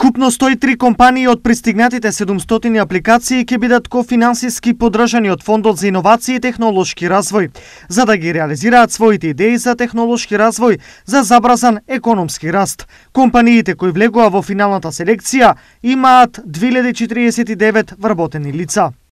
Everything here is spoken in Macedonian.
Вкупно 103 компании од пристигнатите 700 апликации ќе бидат кофинансиски подржани од Фондот за иновации и технолошки развој, за да ги реализираат своите идеи за технолошки развој за забразан економски раст. Компаниите кои влегува во финалната селекција имаат 2049 вработени лица.